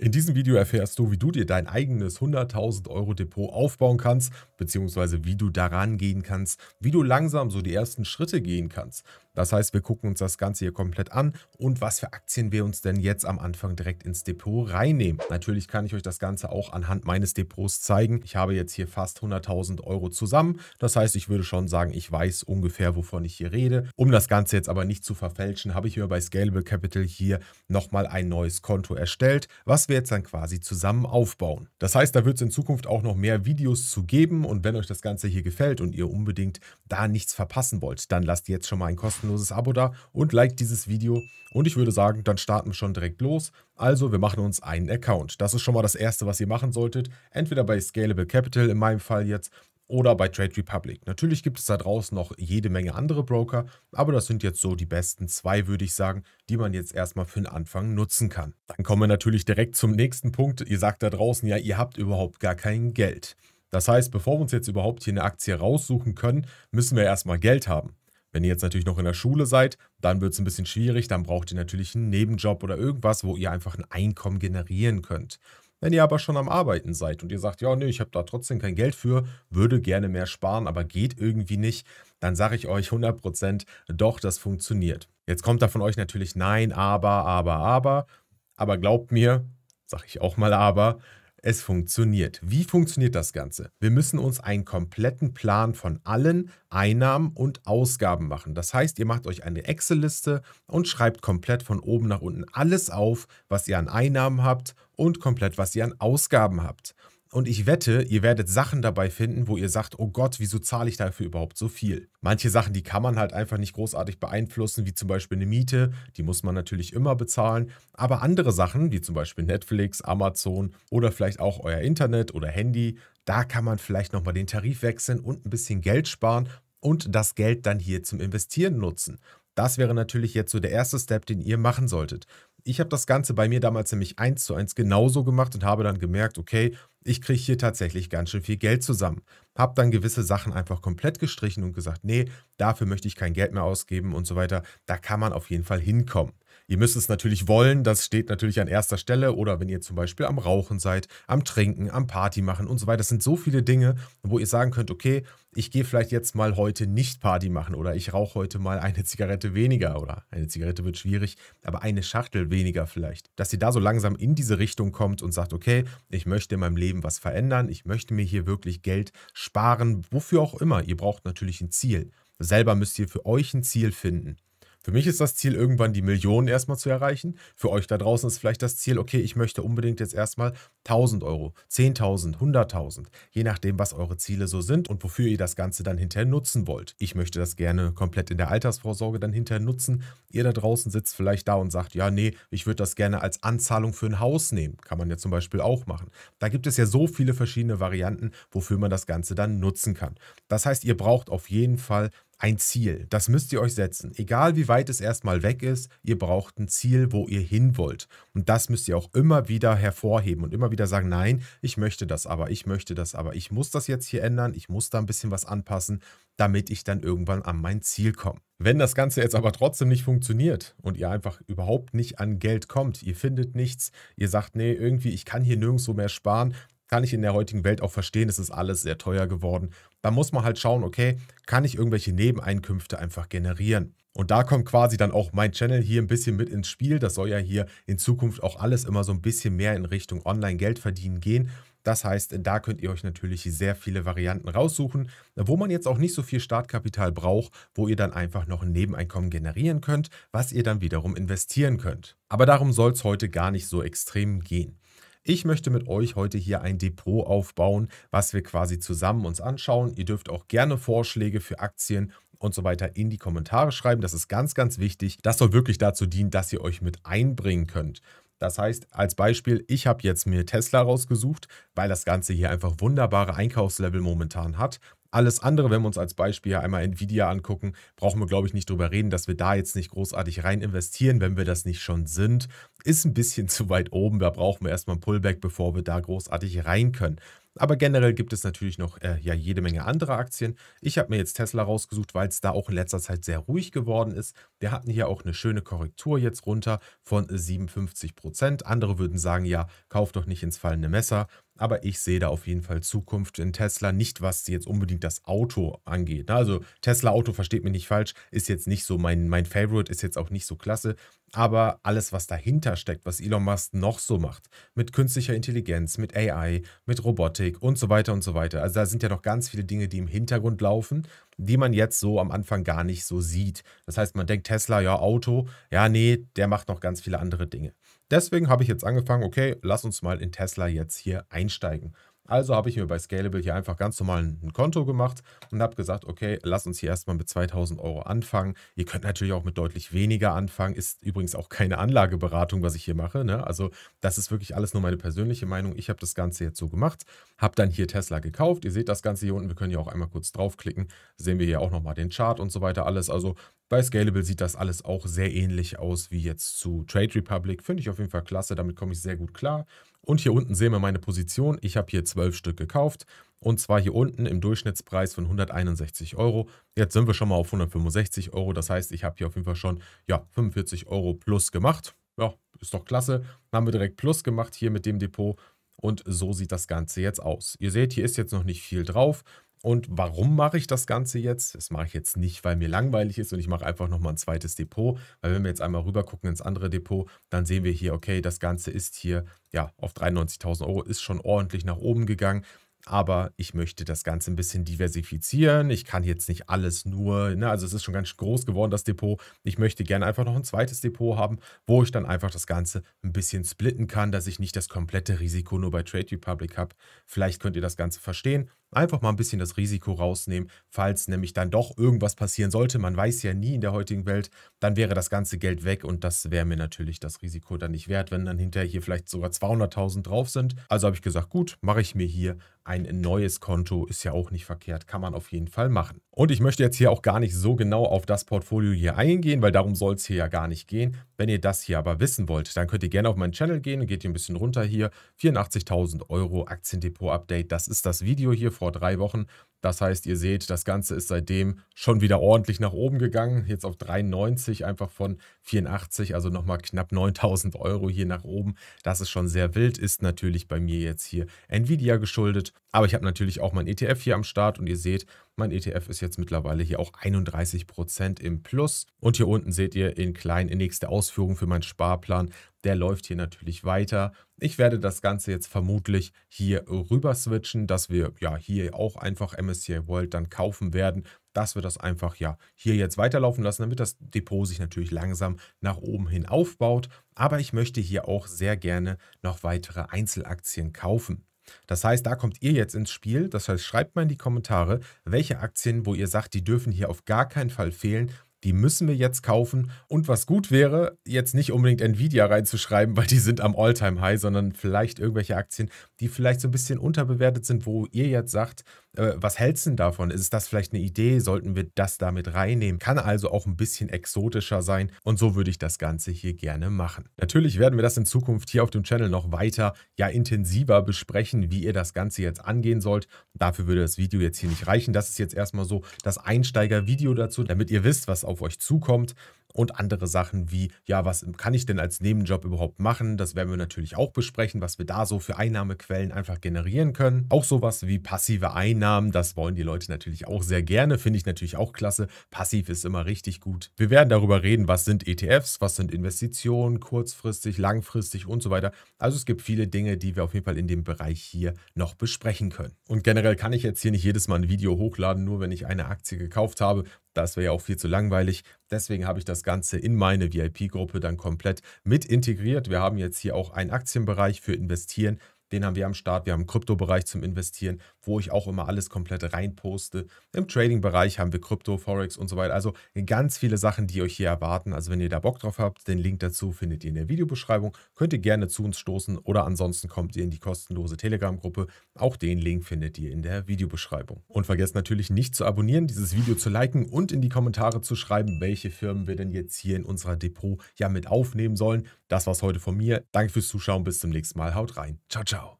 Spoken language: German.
In diesem Video erfährst du, wie du dir dein eigenes 100.000 Euro Depot aufbauen kannst, beziehungsweise wie du daran gehen kannst, wie du langsam so die ersten Schritte gehen kannst, das heißt, wir gucken uns das Ganze hier komplett an und was für Aktien wir uns denn jetzt am Anfang direkt ins Depot reinnehmen. Natürlich kann ich euch das Ganze auch anhand meines Depots zeigen. Ich habe jetzt hier fast 100.000 Euro zusammen. Das heißt, ich würde schon sagen, ich weiß ungefähr, wovon ich hier rede. Um das Ganze jetzt aber nicht zu verfälschen, habe ich mir bei Scalable Capital hier nochmal ein neues Konto erstellt, was wir jetzt dann quasi zusammen aufbauen. Das heißt, da wird es in Zukunft auch noch mehr Videos zu geben und wenn euch das Ganze hier gefällt und ihr unbedingt da nichts verpassen wollt, dann lasst jetzt schon mal ein Kosten kostenloses Abo da und liked dieses Video. Und ich würde sagen, dann starten wir schon direkt los. Also, wir machen uns einen Account. Das ist schon mal das Erste, was ihr machen solltet. Entweder bei Scalable Capital, in meinem Fall jetzt, oder bei Trade Republic. Natürlich gibt es da draußen noch jede Menge andere Broker, aber das sind jetzt so die besten zwei, würde ich sagen, die man jetzt erstmal für den Anfang nutzen kann. Dann kommen wir natürlich direkt zum nächsten Punkt. Ihr sagt da draußen ja, ihr habt überhaupt gar kein Geld. Das heißt, bevor wir uns jetzt überhaupt hier eine Aktie raussuchen können, müssen wir erstmal Geld haben. Wenn ihr jetzt natürlich noch in der Schule seid, dann wird es ein bisschen schwierig. Dann braucht ihr natürlich einen Nebenjob oder irgendwas, wo ihr einfach ein Einkommen generieren könnt. Wenn ihr aber schon am Arbeiten seid und ihr sagt, ja, nee, ich habe da trotzdem kein Geld für, würde gerne mehr sparen, aber geht irgendwie nicht, dann sage ich euch 100%, doch, das funktioniert. Jetzt kommt da von euch natürlich nein, aber, aber, aber. Aber glaubt mir, sage ich auch mal aber, es funktioniert. Wie funktioniert das Ganze? Wir müssen uns einen kompletten Plan von allen Einnahmen und Ausgaben machen. Das heißt, ihr macht euch eine Excel-Liste und schreibt komplett von oben nach unten alles auf, was ihr an Einnahmen habt und komplett, was ihr an Ausgaben habt. Und ich wette, ihr werdet Sachen dabei finden, wo ihr sagt, oh Gott, wieso zahle ich dafür überhaupt so viel? Manche Sachen, die kann man halt einfach nicht großartig beeinflussen, wie zum Beispiel eine Miete, die muss man natürlich immer bezahlen. Aber andere Sachen, wie zum Beispiel Netflix, Amazon oder vielleicht auch euer Internet oder Handy, da kann man vielleicht nochmal den Tarif wechseln und ein bisschen Geld sparen und das Geld dann hier zum Investieren nutzen. Das wäre natürlich jetzt so der erste Step, den ihr machen solltet. Ich habe das Ganze bei mir damals nämlich eins zu eins genauso gemacht und habe dann gemerkt, okay, ich kriege hier tatsächlich ganz schön viel Geld zusammen. Habe dann gewisse Sachen einfach komplett gestrichen und gesagt, nee, dafür möchte ich kein Geld mehr ausgeben und so weiter. Da kann man auf jeden Fall hinkommen. Ihr müsst es natürlich wollen, das steht natürlich an erster Stelle. Oder wenn ihr zum Beispiel am Rauchen seid, am Trinken, am Party machen und so weiter. Das sind so viele Dinge, wo ihr sagen könnt, okay, ich gehe vielleicht jetzt mal heute nicht Party machen oder ich rauche heute mal eine Zigarette weniger oder eine Zigarette wird schwierig, aber eine Schachtel weniger vielleicht. Dass ihr da so langsam in diese Richtung kommt und sagt, okay, ich möchte in meinem Leben was verändern, ich möchte mir hier wirklich Geld sparen, wofür auch immer. Ihr braucht natürlich ein Ziel. Selber müsst ihr für euch ein Ziel finden. Für mich ist das Ziel, irgendwann die Millionen erstmal zu erreichen. Für euch da draußen ist vielleicht das Ziel, okay, ich möchte unbedingt jetzt erstmal 1000 Euro, 10.000, 100.000, je nachdem, was eure Ziele so sind und wofür ihr das Ganze dann hinterher nutzen wollt. Ich möchte das gerne komplett in der Altersvorsorge dann hinterher nutzen. Ihr da draußen sitzt vielleicht da und sagt, ja, nee, ich würde das gerne als Anzahlung für ein Haus nehmen. Kann man ja zum Beispiel auch machen. Da gibt es ja so viele verschiedene Varianten, wofür man das Ganze dann nutzen kann. Das heißt, ihr braucht auf jeden Fall ein Ziel. Das müsst ihr euch setzen. Egal wie weit es erstmal weg ist, ihr braucht ein Ziel, wo ihr hin wollt. Und das müsst ihr auch immer wieder hervorheben und immer wieder sagen, nein, ich möchte das aber, ich möchte das aber, ich muss das jetzt hier ändern, ich muss da ein bisschen was anpassen, damit ich dann irgendwann an mein Ziel komme. Wenn das Ganze jetzt aber trotzdem nicht funktioniert und ihr einfach überhaupt nicht an Geld kommt, ihr findet nichts, ihr sagt, nee, irgendwie, ich kann hier nirgendwo mehr sparen, kann ich in der heutigen Welt auch verstehen, es ist alles sehr teuer geworden. Da muss man halt schauen, okay, kann ich irgendwelche Nebeneinkünfte einfach generieren? Und da kommt quasi dann auch mein Channel hier ein bisschen mit ins Spiel. Das soll ja hier in Zukunft auch alles immer so ein bisschen mehr in Richtung Online-Geld verdienen gehen. Das heißt, da könnt ihr euch natürlich sehr viele Varianten raussuchen, wo man jetzt auch nicht so viel Startkapital braucht, wo ihr dann einfach noch ein Nebeneinkommen generieren könnt, was ihr dann wiederum investieren könnt. Aber darum soll es heute gar nicht so extrem gehen. Ich möchte mit euch heute hier ein Depot aufbauen, was wir quasi zusammen uns anschauen. Ihr dürft auch gerne Vorschläge für Aktien und so weiter in die Kommentare schreiben. Das ist ganz, ganz wichtig. Das soll wirklich dazu dienen, dass ihr euch mit einbringen könnt. Das heißt, als Beispiel, ich habe jetzt mir Tesla rausgesucht, weil das Ganze hier einfach wunderbare Einkaufslevel momentan hat. Alles andere, wenn wir uns als Beispiel einmal Nvidia angucken, brauchen wir, glaube ich, nicht drüber reden, dass wir da jetzt nicht großartig rein investieren, wenn wir das nicht schon sind. Ist ein bisschen zu weit oben, da brauchen wir erstmal ein Pullback, bevor wir da großartig rein können. Aber generell gibt es natürlich noch äh, ja jede Menge andere Aktien. Ich habe mir jetzt Tesla rausgesucht, weil es da auch in letzter Zeit sehr ruhig geworden ist. Wir hatten hier auch eine schöne Korrektur jetzt runter von 57 Andere würden sagen, ja, kauf doch nicht ins fallende Messer. Aber ich sehe da auf jeden Fall Zukunft in Tesla, nicht was jetzt unbedingt das Auto angeht. Ne? Also Tesla Auto, versteht mich nicht falsch, ist jetzt nicht so mein, mein Favorite, ist jetzt auch nicht so klasse. Aber alles, was dahinter steckt, was Elon Musk noch so macht, mit künstlicher Intelligenz, mit AI, mit Robotik und so weiter und so weiter. Also da sind ja noch ganz viele Dinge, die im Hintergrund laufen, die man jetzt so am Anfang gar nicht so sieht. Das heißt, man denkt Tesla, ja, Auto, ja, nee, der macht noch ganz viele andere Dinge. Deswegen habe ich jetzt angefangen, okay, lass uns mal in Tesla jetzt hier einsteigen. Also habe ich mir bei Scalable hier einfach ganz normal ein Konto gemacht und habe gesagt, okay, lass uns hier erstmal mit 2000 Euro anfangen. Ihr könnt natürlich auch mit deutlich weniger anfangen. Ist übrigens auch keine Anlageberatung, was ich hier mache. Ne? Also das ist wirklich alles nur meine persönliche Meinung. Ich habe das Ganze jetzt so gemacht, habe dann hier Tesla gekauft. Ihr seht das Ganze hier unten. Wir können hier auch einmal kurz draufklicken. Sehen wir hier auch nochmal den Chart und so weiter alles. Also bei Scalable sieht das alles auch sehr ähnlich aus wie jetzt zu Trade Republic. Finde ich auf jeden Fall klasse. Damit komme ich sehr gut klar. Und hier unten sehen wir meine Position. Ich habe hier 12 Stück gekauft und zwar hier unten im Durchschnittspreis von 161 Euro. Jetzt sind wir schon mal auf 165 Euro. Das heißt, ich habe hier auf jeden Fall schon ja, 45 Euro plus gemacht. Ja, ist doch klasse. Haben wir direkt plus gemacht hier mit dem Depot. Und so sieht das Ganze jetzt aus. Ihr seht, hier ist jetzt noch nicht viel drauf. Und warum mache ich das Ganze jetzt? Das mache ich jetzt nicht, weil mir langweilig ist und ich mache einfach nochmal ein zweites Depot. Weil wenn wir jetzt einmal rüber gucken ins andere Depot, dann sehen wir hier, okay, das Ganze ist hier ja auf 93.000 Euro, ist schon ordentlich nach oben gegangen. Aber ich möchte das Ganze ein bisschen diversifizieren. Ich kann jetzt nicht alles nur, ne, also es ist schon ganz groß geworden, das Depot. Ich möchte gerne einfach noch ein zweites Depot haben, wo ich dann einfach das Ganze ein bisschen splitten kann, dass ich nicht das komplette Risiko nur bei Trade Republic habe. Vielleicht könnt ihr das Ganze verstehen. Einfach mal ein bisschen das Risiko rausnehmen, falls nämlich dann doch irgendwas passieren sollte. Man weiß ja nie in der heutigen Welt, dann wäre das ganze Geld weg und das wäre mir natürlich das Risiko dann nicht wert, wenn dann hinterher hier vielleicht sogar 200.000 drauf sind. Also habe ich gesagt, gut, mache ich mir hier ein neues Konto, ist ja auch nicht verkehrt, kann man auf jeden Fall machen. Und ich möchte jetzt hier auch gar nicht so genau auf das Portfolio hier eingehen, weil darum soll es hier ja gar nicht gehen. Wenn ihr das hier aber wissen wollt, dann könnt ihr gerne auf meinen Channel gehen, geht hier ein bisschen runter hier, 84.000 Euro Aktiendepot Update, das ist das Video hier vor drei Wochen das heißt, ihr seht, das Ganze ist seitdem schon wieder ordentlich nach oben gegangen. Jetzt auf 93, einfach von 84, also nochmal knapp 9000 Euro hier nach oben. Das ist schon sehr wild, ist natürlich bei mir jetzt hier Nvidia geschuldet. Aber ich habe natürlich auch mein ETF hier am Start und ihr seht, mein ETF ist jetzt mittlerweile hier auch 31% im Plus. Und hier unten seht ihr in klein in nächste Ausführung für meinen Sparplan. Der läuft hier natürlich weiter. Ich werde das Ganze jetzt vermutlich hier rüber switchen, dass wir ja hier auch einfach MS MSCI World dann kaufen werden, dass wir das einfach ja hier jetzt weiterlaufen lassen, damit das Depot sich natürlich langsam nach oben hin aufbaut. Aber ich möchte hier auch sehr gerne noch weitere Einzelaktien kaufen. Das heißt, da kommt ihr jetzt ins Spiel. Das heißt, schreibt mal in die Kommentare, welche Aktien, wo ihr sagt, die dürfen hier auf gar keinen Fall fehlen, die müssen wir jetzt kaufen. Und was gut wäre, jetzt nicht unbedingt Nvidia reinzuschreiben, weil die sind am Alltime high sondern vielleicht irgendwelche Aktien, die vielleicht so ein bisschen unterbewertet sind, wo ihr jetzt sagt, äh, was hältst du denn davon? Ist das vielleicht eine Idee? Sollten wir das damit reinnehmen? Kann also auch ein bisschen exotischer sein und so würde ich das Ganze hier gerne machen. Natürlich werden wir das in Zukunft hier auf dem Channel noch weiter, ja intensiver besprechen, wie ihr das Ganze jetzt angehen sollt. Dafür würde das Video jetzt hier nicht reichen. Das ist jetzt erstmal so das Einsteiger-Video dazu, damit ihr wisst, was auf euch zukommt und andere Sachen wie, ja, was kann ich denn als Nebenjob überhaupt machen? Das werden wir natürlich auch besprechen, was wir da so für Einnahmequellen einfach generieren können. Auch sowas wie passive Einnahmen, das wollen die Leute natürlich auch sehr gerne, finde ich natürlich auch klasse. Passiv ist immer richtig gut. Wir werden darüber reden, was sind ETFs, was sind Investitionen, kurzfristig, langfristig und so weiter. Also es gibt viele Dinge, die wir auf jeden Fall in dem Bereich hier noch besprechen können. Und generell kann ich jetzt hier nicht jedes Mal ein Video hochladen, nur wenn ich eine Aktie gekauft habe. Das wäre ja auch viel zu langweilig. Deswegen habe ich das Ganze in meine VIP-Gruppe dann komplett mit integriert. Wir haben jetzt hier auch einen Aktienbereich für Investieren. Den haben wir am Start. Wir haben einen Kryptobereich zum Investieren wo ich auch immer alles komplett rein poste. Im Trading-Bereich haben wir Krypto, Forex und so weiter. Also ganz viele Sachen, die euch hier erwarten. Also wenn ihr da Bock drauf habt, den Link dazu findet ihr in der Videobeschreibung. Könnt ihr gerne zu uns stoßen oder ansonsten kommt ihr in die kostenlose Telegram-Gruppe. Auch den Link findet ihr in der Videobeschreibung. Und vergesst natürlich nicht zu abonnieren, dieses Video zu liken und in die Kommentare zu schreiben, welche Firmen wir denn jetzt hier in unserer Depot ja mit aufnehmen sollen. Das war's heute von mir. Danke fürs Zuschauen. Bis zum nächsten Mal. Haut rein. Ciao, ciao.